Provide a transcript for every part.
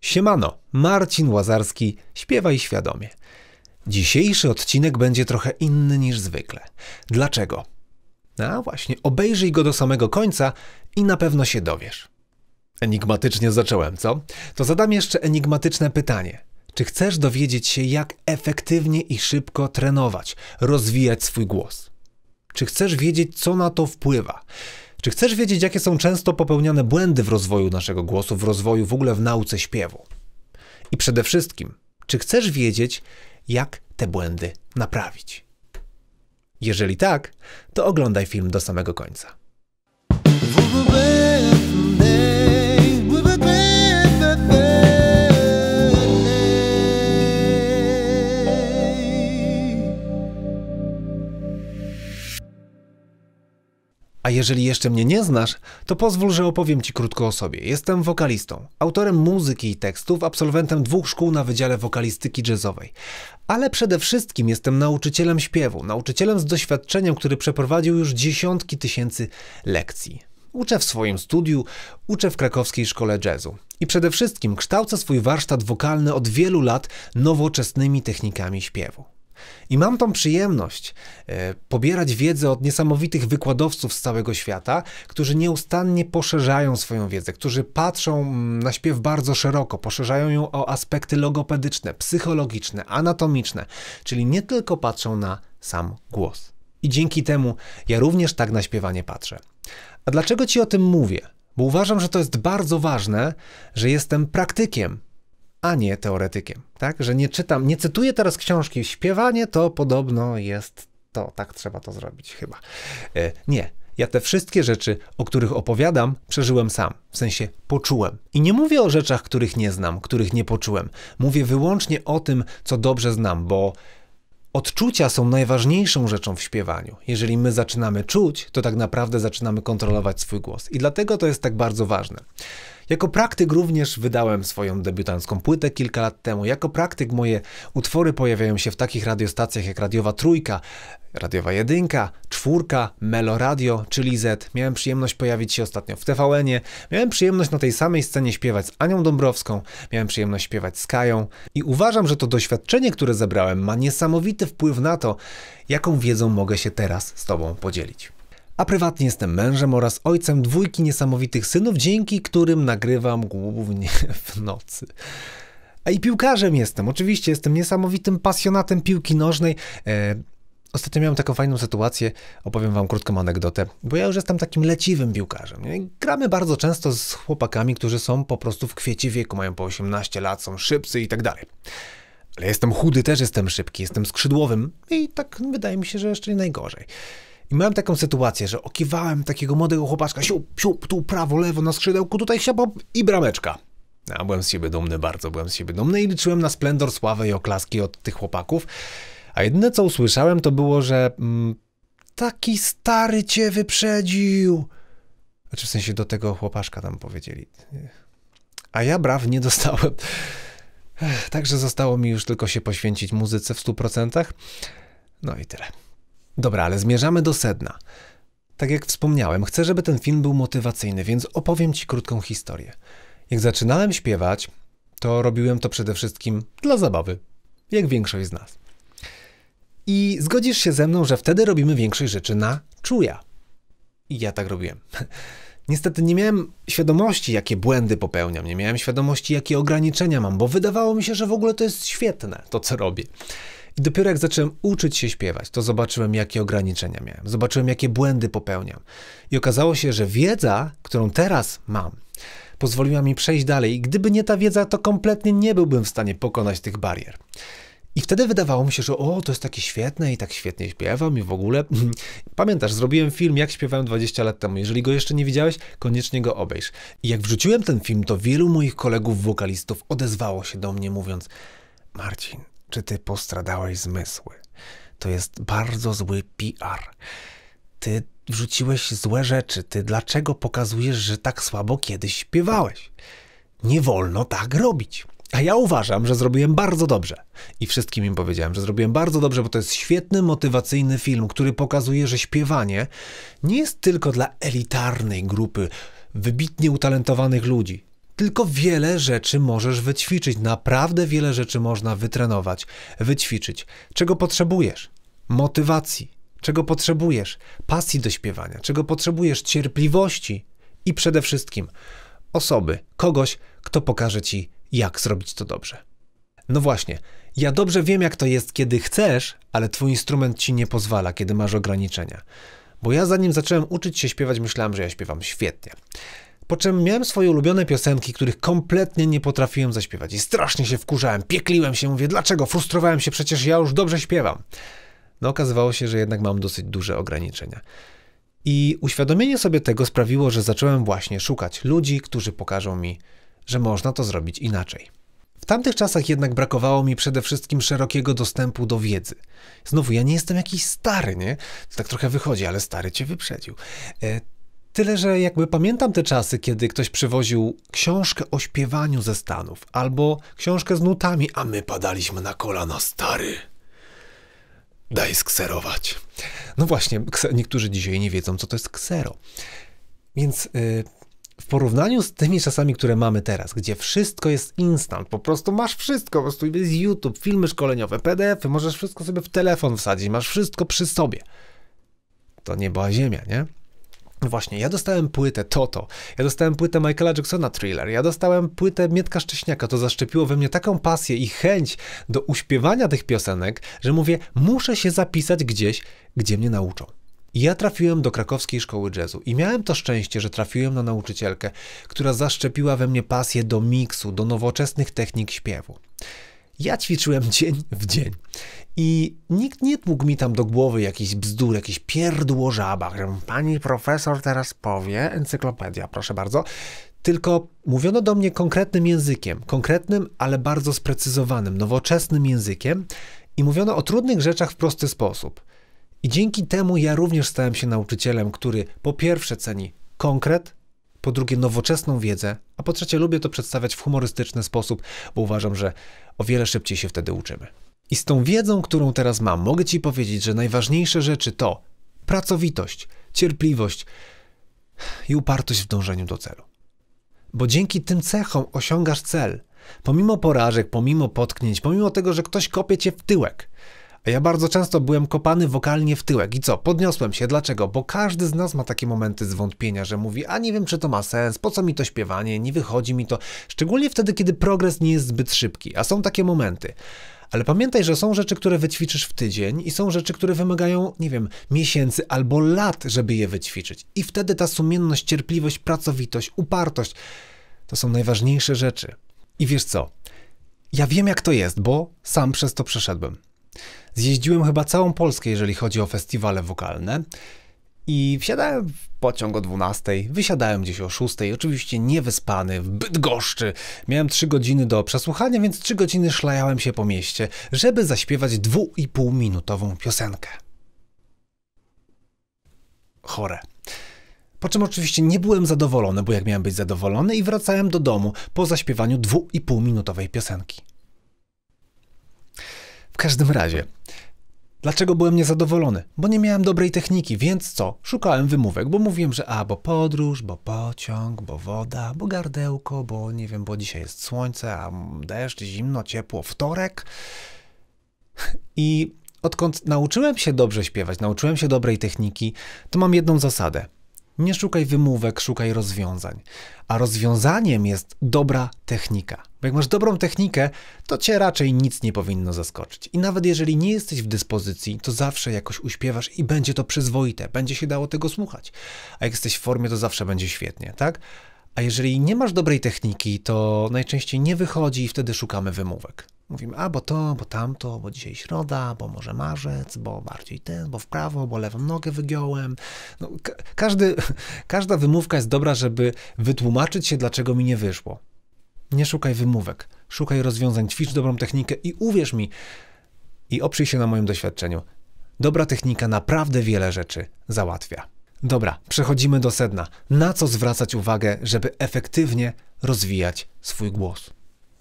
Siemano, Marcin Łazarski, śpiewaj świadomie. Dzisiejszy odcinek będzie trochę inny niż zwykle. Dlaczego? No a właśnie, obejrzyj go do samego końca i na pewno się dowiesz. Enigmatycznie zacząłem, co? To zadam jeszcze enigmatyczne pytanie. Czy chcesz dowiedzieć się, jak efektywnie i szybko trenować, rozwijać swój głos? Czy chcesz wiedzieć, co na to wpływa? Czy chcesz wiedzieć, jakie są często popełniane błędy w rozwoju naszego głosu, w rozwoju w ogóle w nauce śpiewu? I przede wszystkim, czy chcesz wiedzieć, jak te błędy naprawić? Jeżeli tak, to oglądaj film do samego końca. Jeżeli jeszcze mnie nie znasz, to pozwól, że opowiem Ci krótko o sobie. Jestem wokalistą, autorem muzyki i tekstów, absolwentem dwóch szkół na Wydziale Wokalistyki Jazzowej. Ale przede wszystkim jestem nauczycielem śpiewu, nauczycielem z doświadczeniem, który przeprowadził już dziesiątki tysięcy lekcji. Uczę w swoim studiu, uczę w krakowskiej szkole jazzu. I przede wszystkim kształcę swój warsztat wokalny od wielu lat nowoczesnymi technikami śpiewu. I mam tą przyjemność e, pobierać wiedzę od niesamowitych wykładowców z całego świata, którzy nieustannie poszerzają swoją wiedzę, którzy patrzą mm, na śpiew bardzo szeroko, poszerzają ją o aspekty logopedyczne, psychologiczne, anatomiczne, czyli nie tylko patrzą na sam głos. I dzięki temu ja również tak na śpiewanie patrzę. A dlaczego ci o tym mówię? Bo uważam, że to jest bardzo ważne, że jestem praktykiem, a nie teoretykiem. Tak? Że nie czytam, nie cytuję teraz książki. Śpiewanie to podobno jest to, tak trzeba to zrobić chyba. E, nie. Ja te wszystkie rzeczy, o których opowiadam, przeżyłem sam, w sensie poczułem. I nie mówię o rzeczach, których nie znam, których nie poczułem. Mówię wyłącznie o tym, co dobrze znam, bo Odczucia są najważniejszą rzeczą w śpiewaniu. Jeżeli my zaczynamy czuć, to tak naprawdę zaczynamy kontrolować swój głos. I dlatego to jest tak bardzo ważne. Jako praktyk również wydałem swoją debiutancką płytę kilka lat temu. Jako praktyk moje utwory pojawiają się w takich radiostacjach jak Radiowa Trójka, Radiowa Jedynka, Czwórka, Meloradio czy Lizet. Miałem przyjemność pojawić się ostatnio w TVN-ie. Miałem przyjemność na tej samej scenie śpiewać z Anią Dąbrowską. Miałem przyjemność śpiewać z Kają. I uważam, że to doświadczenie, które zebrałem ma niesamowity wpływ na to, jaką wiedzą mogę się teraz z Tobą podzielić a prywatnie jestem mężem oraz ojcem dwójki niesamowitych synów, dzięki którym nagrywam głównie w nocy. A i piłkarzem jestem, oczywiście jestem niesamowitym pasjonatem piłki nożnej. E, ostatnio miałem taką fajną sytuację, opowiem wam krótką anegdotę, bo ja już jestem takim leciwym piłkarzem. Nie? Gramy bardzo często z chłopakami, którzy są po prostu w kwiecie wieku, mają po 18 lat, są szybcy i tak dalej. Ale jestem chudy, też jestem szybki, jestem skrzydłowym i tak wydaje mi się, że jeszcze nie najgorzej. I miałem taką sytuację, że okiwałem takiego młodego chłopaczka, siup, siup, tu prawo, lewo, na skrzydełku, tutaj siabop i brameczka. No, a byłem z siebie dumny, bardzo byłem z siebie dumny i liczyłem na splendor, sławę i oklaski od tych chłopaków. A jedyne co usłyszałem to było, że mm, taki stary cię wyprzedził. Znaczy w sensie do tego chłopaszka tam powiedzieli. A ja braw nie dostałem. Także zostało mi już tylko się poświęcić muzyce w 100%. No i tyle. Dobra, ale zmierzamy do sedna. Tak jak wspomniałem, chcę, żeby ten film był motywacyjny, więc opowiem Ci krótką historię. Jak zaczynałem śpiewać, to robiłem to przede wszystkim dla zabawy, jak większość z nas. I zgodzisz się ze mną, że wtedy robimy większość rzeczy na czuja. I ja tak robiłem. Niestety nie miałem świadomości, jakie błędy popełniam, nie miałem świadomości, jakie ograniczenia mam, bo wydawało mi się, że w ogóle to jest świetne, to co robię. I dopiero jak zacząłem uczyć się śpiewać, to zobaczyłem, jakie ograniczenia miałem, zobaczyłem, jakie błędy popełniam. I okazało się, że wiedza, którą teraz mam, pozwoliła mi przejść dalej. I gdyby nie ta wiedza, to kompletnie nie byłbym w stanie pokonać tych barier. I wtedy wydawało mi się, że o, to jest takie świetne i tak świetnie śpiewam i w ogóle. Pamiętasz, zrobiłem film, jak śpiewałem 20 lat temu. Jeżeli go jeszcze nie widziałeś, koniecznie go obejrz. I jak wrzuciłem ten film, to wielu moich kolegów wokalistów odezwało się do mnie mówiąc Marcin, czy ty postradałeś zmysły. To jest bardzo zły PR. Ty wrzuciłeś złe rzeczy, ty dlaczego pokazujesz, że tak słabo kiedyś śpiewałeś? Nie wolno tak robić. A ja uważam, że zrobiłem bardzo dobrze. I wszystkim im powiedziałem, że zrobiłem bardzo dobrze, bo to jest świetny, motywacyjny film, który pokazuje, że śpiewanie nie jest tylko dla elitarnej grupy wybitnie utalentowanych ludzi. Tylko wiele rzeczy możesz wyćwiczyć, naprawdę wiele rzeczy można wytrenować, wyćwiczyć. Czego potrzebujesz? Motywacji. Czego potrzebujesz? Pasji do śpiewania. Czego potrzebujesz? Cierpliwości. I przede wszystkim osoby, kogoś, kto pokaże ci, jak zrobić to dobrze. No właśnie, ja dobrze wiem, jak to jest, kiedy chcesz, ale twój instrument ci nie pozwala, kiedy masz ograniczenia. Bo ja zanim zacząłem uczyć się śpiewać, myślałem, że ja śpiewam świetnie. Po czym miałem swoje ulubione piosenki, których kompletnie nie potrafiłem zaśpiewać i strasznie się wkurzałem, piekliłem się, mówię dlaczego, frustrowałem się, przecież ja już dobrze śpiewam. No okazywało się, że jednak mam dosyć duże ograniczenia. I uświadomienie sobie tego sprawiło, że zacząłem właśnie szukać ludzi, którzy pokażą mi, że można to zrobić inaczej. W tamtych czasach jednak brakowało mi przede wszystkim szerokiego dostępu do wiedzy. Znowu, ja nie jestem jakiś stary, nie? To tak trochę wychodzi, ale stary cię wyprzedził. E, Tyle, że jakby pamiętam te czasy, kiedy ktoś przywoził książkę o śpiewaniu ze Stanów albo książkę z nutami, a my padaliśmy na kolana stary. Daj skserować. No właśnie, niektórzy dzisiaj nie wiedzą, co to jest ksero. Więc yy, w porównaniu z tymi czasami, które mamy teraz, gdzie wszystko jest instant, po prostu masz wszystko, po prostu jest YouTube, filmy szkoleniowe, PDFy, możesz wszystko sobie w telefon wsadzić, masz wszystko przy sobie. To nie była ziemia, nie? Właśnie, ja dostałem płytę Toto, ja dostałem płytę Michaela Jacksona Thriller, ja dostałem płytę Mietka Szcześniaka. To zaszczepiło we mnie taką pasję i chęć do uśpiewania tych piosenek, że mówię, muszę się zapisać gdzieś, gdzie mnie nauczą. I ja trafiłem do krakowskiej szkoły jazzu i miałem to szczęście, że trafiłem na nauczycielkę, która zaszczepiła we mnie pasję do miksu, do nowoczesnych technik śpiewu. Ja ćwiczyłem dzień w dzień. I nikt nie tłukł mi tam do głowy jakiś bzdur, jakiś pierdło żaba. Pani profesor teraz powie, encyklopedia, proszę bardzo. Tylko mówiono do mnie konkretnym językiem, konkretnym, ale bardzo sprecyzowanym, nowoczesnym językiem i mówiono o trudnych rzeczach w prosty sposób. I dzięki temu ja również stałem się nauczycielem, który po pierwsze ceni konkret, po drugie nowoczesną wiedzę, a po trzecie lubię to przedstawiać w humorystyczny sposób, bo uważam, że o wiele szybciej się wtedy uczymy. I z tą wiedzą, którą teraz mam, mogę Ci powiedzieć, że najważniejsze rzeczy to pracowitość, cierpliwość i upartość w dążeniu do celu. Bo dzięki tym cechom osiągasz cel, pomimo porażek, pomimo potknięć, pomimo tego, że ktoś kopie cię w tyłek. A ja bardzo często byłem kopany wokalnie w tyłek. I co? Podniosłem się. Dlaczego? Bo każdy z nas ma takie momenty zwątpienia, że mówi, a nie wiem, czy to ma sens, po co mi to śpiewanie, nie wychodzi mi to. Szczególnie wtedy, kiedy progres nie jest zbyt szybki. A są takie momenty. Ale pamiętaj, że są rzeczy, które wyćwiczysz w tydzień i są rzeczy, które wymagają, nie wiem, miesięcy albo lat, żeby je wyćwiczyć. I wtedy ta sumienność, cierpliwość, pracowitość, upartość to są najważniejsze rzeczy. I wiesz co? Ja wiem, jak to jest, bo sam przez to przeszedłem. Zjeździłem chyba całą Polskę, jeżeli chodzi o festiwale wokalne. I wsiadałem w pociąg o 12, wysiadałem gdzieś o 6, oczywiście niewyspany, w Bydgoszczy. Miałem 3 godziny do przesłuchania, więc 3 godziny szlajałem się po mieście, żeby zaśpiewać 2,5-minutową piosenkę. Chore. Po czym oczywiście nie byłem zadowolony, bo jak miałem być zadowolony i wracałem do domu po zaśpiewaniu 2,5-minutowej piosenki każdym razie. Dlaczego byłem niezadowolony? Bo nie miałem dobrej techniki, więc co? Szukałem wymówek, bo mówiłem, że a, bo podróż, bo pociąg, bo woda, bo gardełko, bo nie wiem, bo dzisiaj jest słońce, a deszcz, zimno, ciepło, wtorek. I odkąd nauczyłem się dobrze śpiewać, nauczyłem się dobrej techniki, to mam jedną zasadę. Nie szukaj wymówek, szukaj rozwiązań. A rozwiązaniem jest dobra technika. Bo jak masz dobrą technikę, to cię raczej nic nie powinno zaskoczyć. I nawet jeżeli nie jesteś w dyspozycji, to zawsze jakoś uśpiewasz i będzie to przyzwoite, będzie się dało tego słuchać. A jak jesteś w formie, to zawsze będzie świetnie, tak? A jeżeli nie masz dobrej techniki, to najczęściej nie wychodzi i wtedy szukamy wymówek. Mówimy, a bo to, bo tamto, bo dzisiaj środa, bo może marzec, bo bardziej ten, bo w prawo, bo lewą nogę wygiąłem. No, ka każdy, każda wymówka jest dobra, żeby wytłumaczyć się, dlaczego mi nie wyszło. Nie szukaj wymówek, szukaj rozwiązań, ćwicz dobrą technikę i uwierz mi, i oprzyj się na moim doświadczeniu. Dobra technika naprawdę wiele rzeczy załatwia. Dobra, przechodzimy do sedna. Na co zwracać uwagę, żeby efektywnie rozwijać swój głos?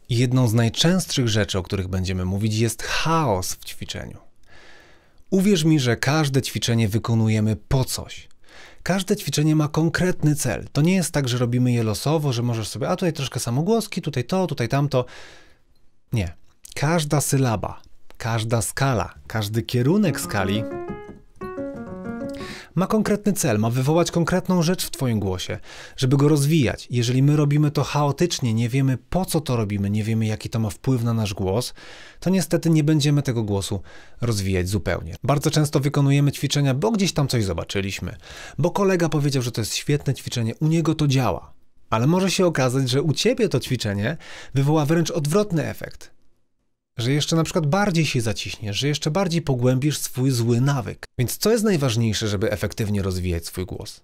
Jedną z najczęstszych rzeczy, o których będziemy mówić, jest chaos w ćwiczeniu. Uwierz mi, że każde ćwiczenie wykonujemy po coś. Każde ćwiczenie ma konkretny cel. To nie jest tak, że robimy je losowo, że możesz sobie, a tutaj troszkę samogłoski, tutaj to, tutaj tamto. Nie. Każda sylaba, każda skala, każdy kierunek skali ma konkretny cel, ma wywołać konkretną rzecz w Twoim głosie, żeby go rozwijać. Jeżeli my robimy to chaotycznie, nie wiemy po co to robimy, nie wiemy jaki to ma wpływ na nasz głos, to niestety nie będziemy tego głosu rozwijać zupełnie. Bardzo często wykonujemy ćwiczenia, bo gdzieś tam coś zobaczyliśmy, bo kolega powiedział, że to jest świetne ćwiczenie, u niego to działa. Ale może się okazać, że u ciebie to ćwiczenie wywoła wręcz odwrotny efekt że jeszcze na przykład bardziej się zaciśniesz, że jeszcze bardziej pogłębisz swój zły nawyk. Więc co jest najważniejsze, żeby efektywnie rozwijać swój głos?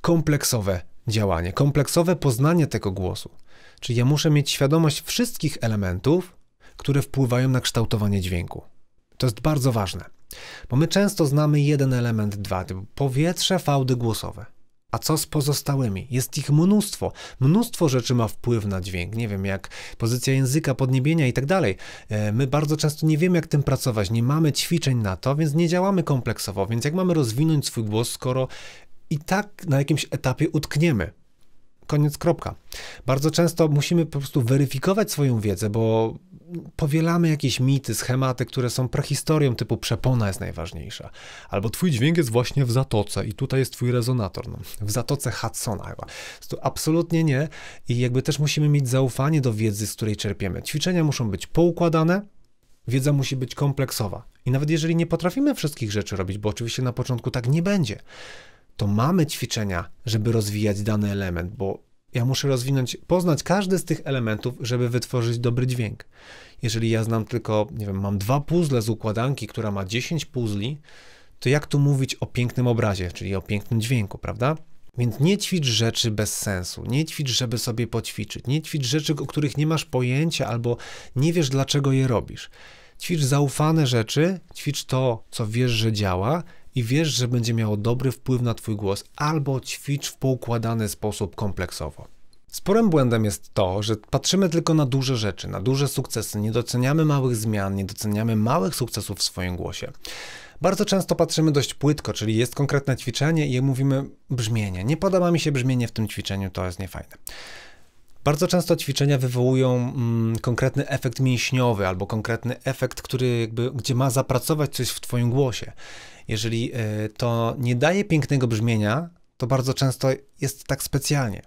Kompleksowe działanie, kompleksowe poznanie tego głosu. Czyli ja muszę mieć świadomość wszystkich elementów, które wpływają na kształtowanie dźwięku. To jest bardzo ważne, bo my często znamy jeden element, dwa, powietrze, fałdy głosowe. A co z pozostałymi? Jest ich mnóstwo. Mnóstwo rzeczy ma wpływ na dźwięk. Nie wiem, jak pozycja języka, podniebienia i tak dalej. E, my bardzo często nie wiemy, jak tym pracować. Nie mamy ćwiczeń na to, więc nie działamy kompleksowo. Więc jak mamy rozwinąć swój głos, skoro i tak na jakimś etapie utkniemy? Koniec, kropka. Bardzo często musimy po prostu weryfikować swoją wiedzę, bo powielamy jakieś mity, schematy, które są prehistorią, typu przepona jest najważniejsza. Albo twój dźwięk jest właśnie w zatoce i tutaj jest twój rezonator. No, w zatoce Hudsona chyba. To absolutnie nie. I jakby też musimy mieć zaufanie do wiedzy, z której czerpiemy. Ćwiczenia muszą być poukładane, Wiedza musi być kompleksowa. I nawet jeżeli nie potrafimy wszystkich rzeczy robić, bo oczywiście na początku tak nie będzie, to mamy ćwiczenia, żeby rozwijać dany element, bo ja muszę rozwinąć, poznać każdy z tych elementów, żeby wytworzyć dobry dźwięk. Jeżeli ja znam tylko, nie wiem, mam dwa puzzle z układanki, która ma 10 puzli, to jak tu mówić o pięknym obrazie, czyli o pięknym dźwięku, prawda? Więc nie ćwicz rzeczy bez sensu, nie ćwicz, żeby sobie poćwiczyć, nie ćwicz rzeczy, o których nie masz pojęcia albo nie wiesz, dlaczego je robisz. Ćwicz zaufane rzeczy, ćwicz to, co wiesz, że działa i wiesz, że będzie miało dobry wpływ na Twój głos, albo ćwicz w poukładany sposób kompleksowo. Sporym błędem jest to, że patrzymy tylko na duże rzeczy, na duże sukcesy, nie doceniamy małych zmian, nie doceniamy małych sukcesów w swoim głosie. Bardzo często patrzymy dość płytko, czyli jest konkretne ćwiczenie i mówimy brzmienie. Nie podoba mi się brzmienie w tym ćwiczeniu, to jest niefajne. Bardzo często ćwiczenia wywołują mm, konkretny efekt mięśniowy albo konkretny efekt, który jakby, gdzie ma zapracować coś w Twoim głosie. Jeżeli y, to nie daje pięknego brzmienia, to bardzo często jest tak specjalnie.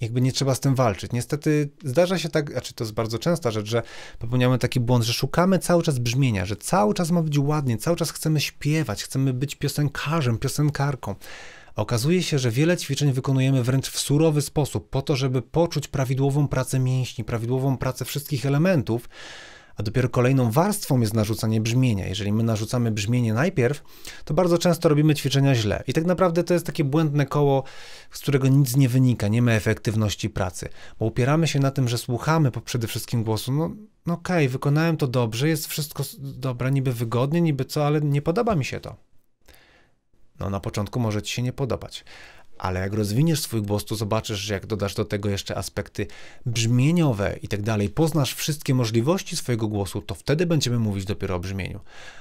Jakby nie trzeba z tym walczyć. Niestety zdarza się tak, znaczy to jest bardzo częsta rzecz, że popełniamy taki błąd, że szukamy cały czas brzmienia, że cały czas ma być ładnie, cały czas chcemy śpiewać, chcemy być piosenkarzem, piosenkarką. Okazuje się, że wiele ćwiczeń wykonujemy wręcz w surowy sposób, po to, żeby poczuć prawidłową pracę mięśni, prawidłową pracę wszystkich elementów, a dopiero kolejną warstwą jest narzucanie brzmienia. Jeżeli my narzucamy brzmienie najpierw, to bardzo często robimy ćwiczenia źle. I tak naprawdę to jest takie błędne koło, z którego nic nie wynika, nie ma efektywności pracy, bo upieramy się na tym, że słuchamy po przede wszystkim głosu. No, no okej, okay, wykonałem to dobrze, jest wszystko dobre, niby wygodnie, niby co, ale nie podoba mi się to. No na początku może ci się nie podobać, ale jak rozwiniesz swój głos, to zobaczysz, że jak dodasz do tego jeszcze aspekty brzmieniowe i tak dalej, poznasz wszystkie możliwości swojego głosu, to wtedy będziemy mówić dopiero o brzmieniu.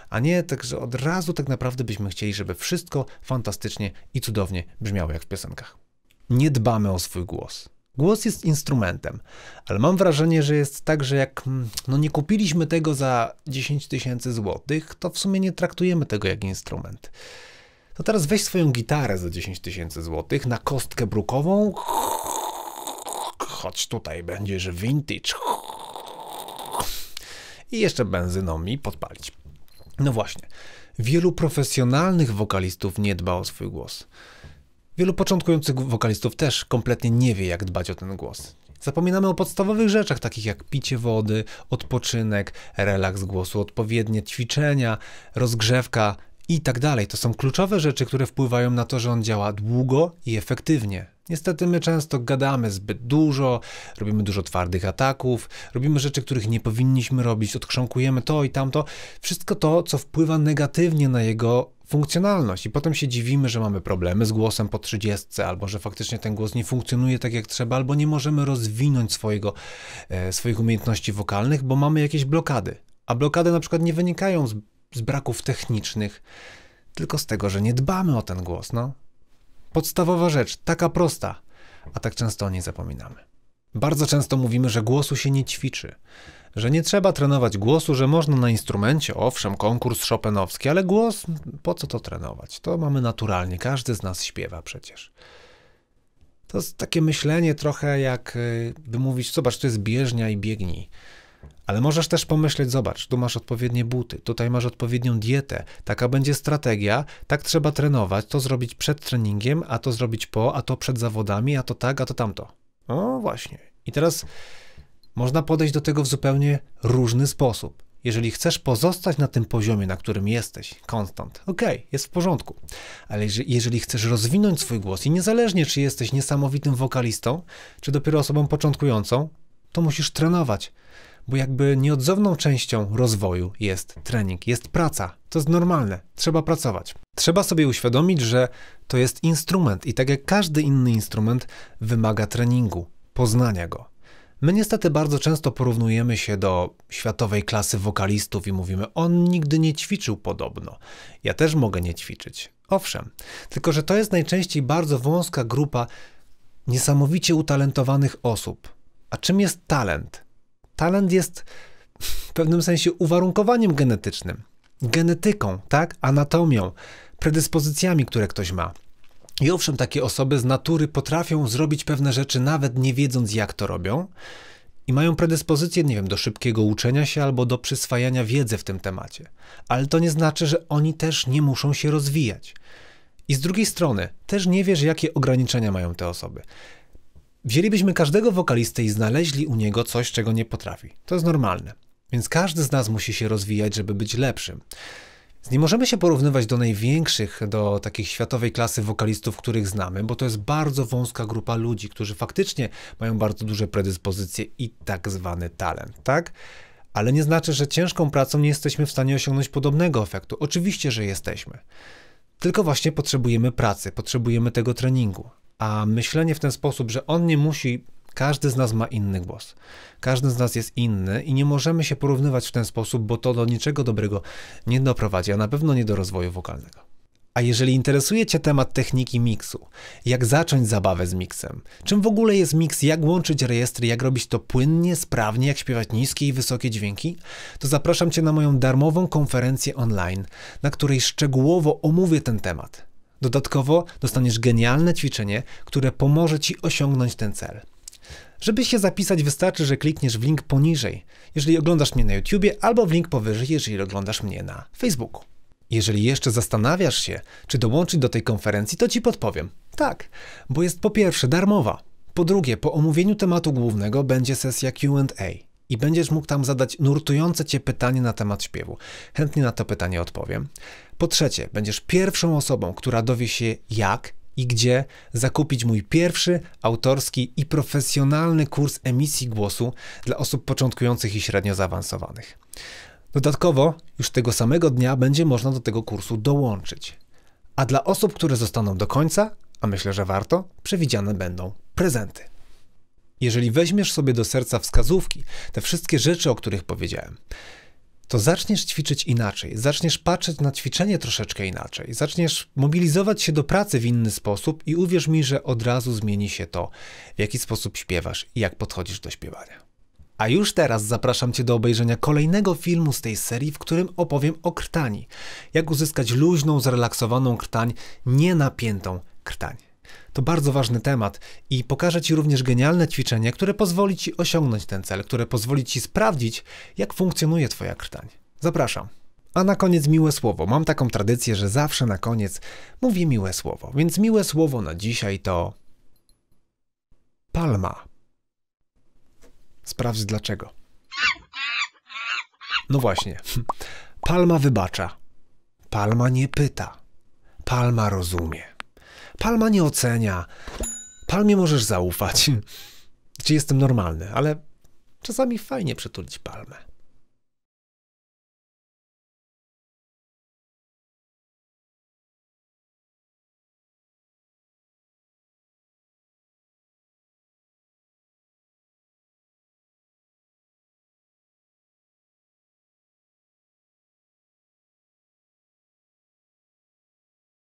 A nie tak, że od razu tak naprawdę byśmy chcieli, żeby wszystko fantastycznie i cudownie brzmiało jak w piosenkach. Nie dbamy o swój głos. Głos jest instrumentem, ale mam wrażenie, że jest tak, że jak mm, no nie kupiliśmy tego za 10 tysięcy złotych, to w sumie nie traktujemy tego jak instrument to teraz weź swoją gitarę za 10 tysięcy złotych na kostkę brukową. Chodź tutaj, będziesz vintage. I jeszcze benzyną mi podpalić. No właśnie. Wielu profesjonalnych wokalistów nie dba o swój głos. Wielu początkujących wokalistów też kompletnie nie wie, jak dbać o ten głos. Zapominamy o podstawowych rzeczach, takich jak picie wody, odpoczynek, relaks głosu, odpowiednie ćwiczenia, rozgrzewka, i tak dalej. To są kluczowe rzeczy, które wpływają na to, że on działa długo i efektywnie. Niestety my często gadamy zbyt dużo, robimy dużo twardych ataków, robimy rzeczy, których nie powinniśmy robić, odkrząkujemy to i tamto. Wszystko to, co wpływa negatywnie na jego funkcjonalność i potem się dziwimy, że mamy problemy z głosem po 30, albo że faktycznie ten głos nie funkcjonuje tak jak trzeba, albo nie możemy rozwinąć swojego, e, swoich umiejętności wokalnych, bo mamy jakieś blokady. A blokady na przykład nie wynikają z z braków technicznych, tylko z tego, że nie dbamy o ten głos. No. Podstawowa rzecz, taka prosta, a tak często o niej zapominamy. Bardzo często mówimy, że głosu się nie ćwiczy, że nie trzeba trenować głosu, że można na instrumencie, owszem, konkurs szopenowski, ale głos, po co to trenować? To mamy naturalnie, każdy z nas śpiewa przecież. To jest takie myślenie trochę jak by mówić, zobacz, to jest bieżnia i biegnij. Ale możesz też pomyśleć, zobacz, tu masz odpowiednie buty, tutaj masz odpowiednią dietę, taka będzie strategia, tak trzeba trenować, to zrobić przed treningiem, a to zrobić po, a to przed zawodami, a to tak, a to tamto. No właśnie. I teraz można podejść do tego w zupełnie różny sposób. Jeżeli chcesz pozostać na tym poziomie, na którym jesteś, konstant, OK, jest w porządku. Ale jeżeli chcesz rozwinąć swój głos i niezależnie, czy jesteś niesamowitym wokalistą, czy dopiero osobą początkującą, to musisz trenować bo jakby nieodzowną częścią rozwoju jest trening, jest praca. To jest normalne, trzeba pracować. Trzeba sobie uświadomić, że to jest instrument i tak jak każdy inny instrument wymaga treningu, poznania go. My niestety bardzo często porównujemy się do światowej klasy wokalistów i mówimy, on nigdy nie ćwiczył podobno. Ja też mogę nie ćwiczyć. Owszem, tylko że to jest najczęściej bardzo wąska grupa niesamowicie utalentowanych osób. A czym jest talent? talent jest w pewnym sensie uwarunkowaniem genetycznym, genetyką, tak? Anatomią, predyspozycjami, które ktoś ma. I owszem, takie osoby z natury potrafią zrobić pewne rzeczy, nawet nie wiedząc, jak to robią, i mają predyspozycję, nie wiem, do szybkiego uczenia się albo do przyswajania wiedzy w tym temacie. Ale to nie znaczy, że oni też nie muszą się rozwijać. I z drugiej strony, też nie wiesz, jakie ograniczenia mają te osoby. Wzięlibyśmy każdego wokalistę i znaleźli u niego coś, czego nie potrafi. To jest normalne. Więc każdy z nas musi się rozwijać, żeby być lepszym. Nie możemy się porównywać do największych, do takich światowej klasy wokalistów, których znamy, bo to jest bardzo wąska grupa ludzi, którzy faktycznie mają bardzo duże predyspozycje i tak zwany talent, tak? Ale nie znaczy, że ciężką pracą nie jesteśmy w stanie osiągnąć podobnego efektu. Oczywiście, że jesteśmy. Tylko właśnie potrzebujemy pracy, potrzebujemy tego treningu. A myślenie w ten sposób, że on nie musi, każdy z nas ma inny głos, każdy z nas jest inny i nie możemy się porównywać w ten sposób, bo to do niczego dobrego nie doprowadzi, a na pewno nie do rozwoju wokalnego. A jeżeli interesuje Cię temat techniki miksu, jak zacząć zabawę z miksem, czym w ogóle jest miks, jak łączyć rejestry, jak robić to płynnie, sprawnie, jak śpiewać niskie i wysokie dźwięki, to zapraszam Cię na moją darmową konferencję online, na której szczegółowo omówię ten temat. Dodatkowo dostaniesz genialne ćwiczenie, które pomoże Ci osiągnąć ten cel. Żeby się zapisać, wystarczy, że klikniesz w link poniżej, jeżeli oglądasz mnie na YouTubie, albo w link powyżej, jeżeli oglądasz mnie na Facebooku. Jeżeli jeszcze zastanawiasz się, czy dołączyć do tej konferencji, to Ci podpowiem. Tak, bo jest po pierwsze darmowa, po drugie po omówieniu tematu głównego będzie sesja QA i będziesz mógł tam zadać nurtujące cię pytanie na temat śpiewu. Chętnie na to pytanie odpowiem. Po trzecie, będziesz pierwszą osobą, która dowie się jak i gdzie zakupić mój pierwszy autorski i profesjonalny kurs emisji głosu dla osób początkujących i średnio zaawansowanych. Dodatkowo, już tego samego dnia będzie można do tego kursu dołączyć. A dla osób, które zostaną do końca, a myślę, że warto, przewidziane będą prezenty. Jeżeli weźmiesz sobie do serca wskazówki, te wszystkie rzeczy, o których powiedziałem, to zaczniesz ćwiczyć inaczej, zaczniesz patrzeć na ćwiczenie troszeczkę inaczej, zaczniesz mobilizować się do pracy w inny sposób i uwierz mi, że od razu zmieni się to, w jaki sposób śpiewasz i jak podchodzisz do śpiewania. A już teraz zapraszam Cię do obejrzenia kolejnego filmu z tej serii, w którym opowiem o krtani. Jak uzyskać luźną, zrelaksowaną krtań, nienapiętą krtań. To bardzo ważny temat i pokażę Ci również genialne ćwiczenie, które pozwoli Ci osiągnąć ten cel, które pozwoli Ci sprawdzić, jak funkcjonuje Twoja krtań. Zapraszam. A na koniec miłe słowo. Mam taką tradycję, że zawsze na koniec mówię miłe słowo. Więc miłe słowo na dzisiaj to palma. Sprawdź dlaczego. No właśnie. Palma wybacza. Palma nie pyta. Palma rozumie. Palma nie ocenia. Palmie możesz zaufać. Czy jestem normalny, ale czasami fajnie przytulić palmę.